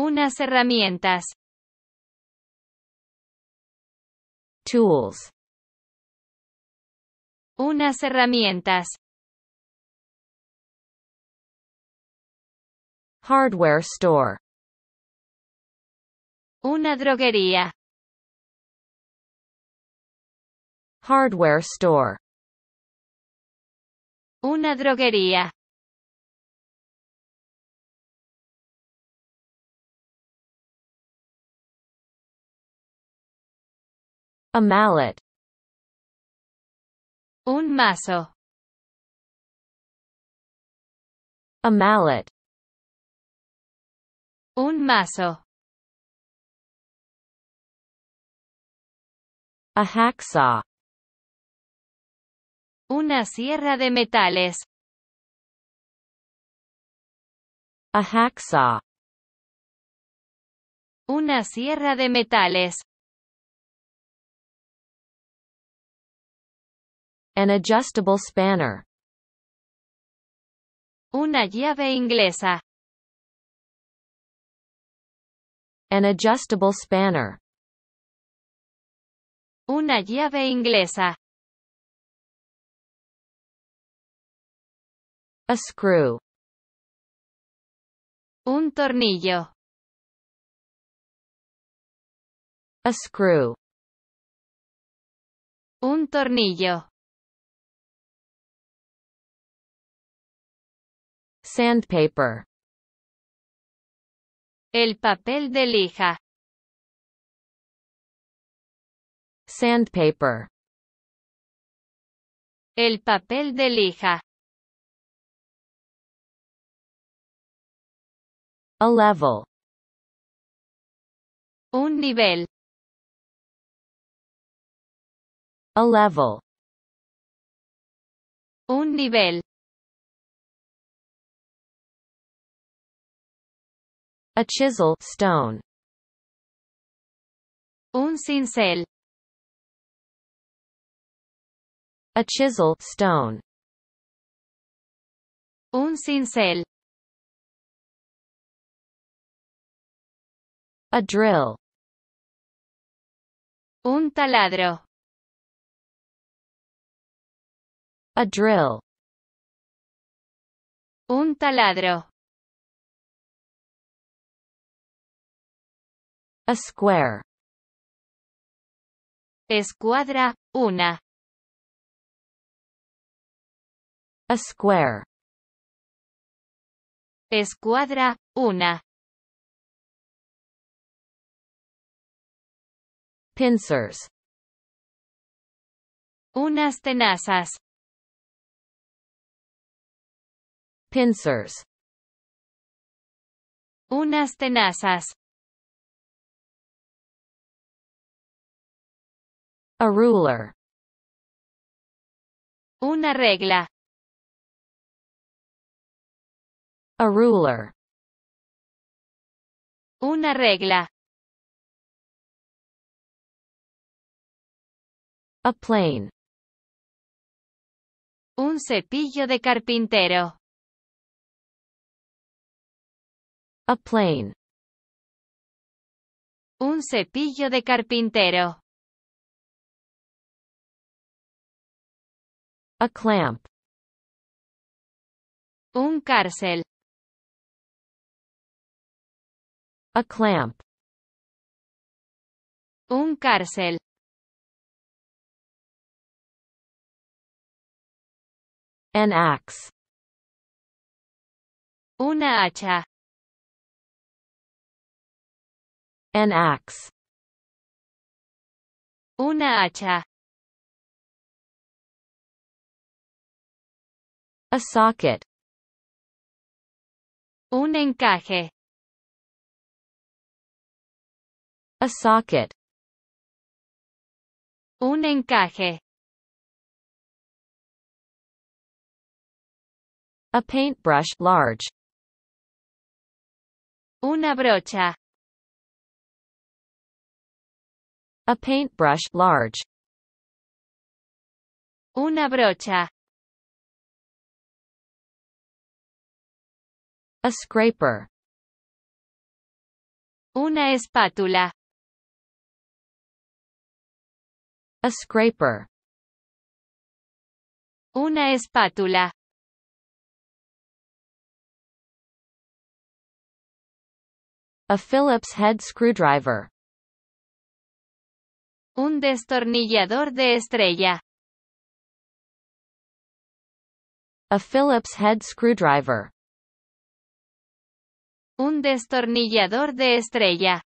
Unas herramientas. Tools. Unas herramientas. Hardware store. Una droguería. Hardware store. Una droguería. A mallet. Un mazo. A mallet. Un mazo. A hacksaw. Una sierra de metales. A hacksaw. Una sierra de metales. an adjustable spanner. Una llave inglesa. An adjustable spanner. Una llave inglesa. A screw. Un tornillo. A screw. Un tornillo. sandpaper. El papel de lija. Sandpaper. El papel de lija. A level. Un nivel. A level. Un nivel. A chisel stone. Un cincel. A chisel stone. Un cincel. A drill. Un taladro. A drill. Un taladro. A square. Escuadra, una. A square. Escuadra, una. Pincers. Unas tenazas. Pincers. Unas tenazas. A ruler. Una regla. A ruler. Una regla. A plane. Un cepillo de carpintero. A plane. Un cepillo de carpintero. A clamp. Un cárcel. A clamp. Un cárcel. An axe. Una hacha. An axe. Una hacha. A socket. Un encaje. A socket. Un encaje. A paintbrush large. Una brocha. A paintbrush large. Una brocha. A scraper. Una espátula. A scraper. Una espátula. A Phillips head screwdriver. Un destornillador de estrella. A Phillips head screwdriver. Un destornillador de estrella.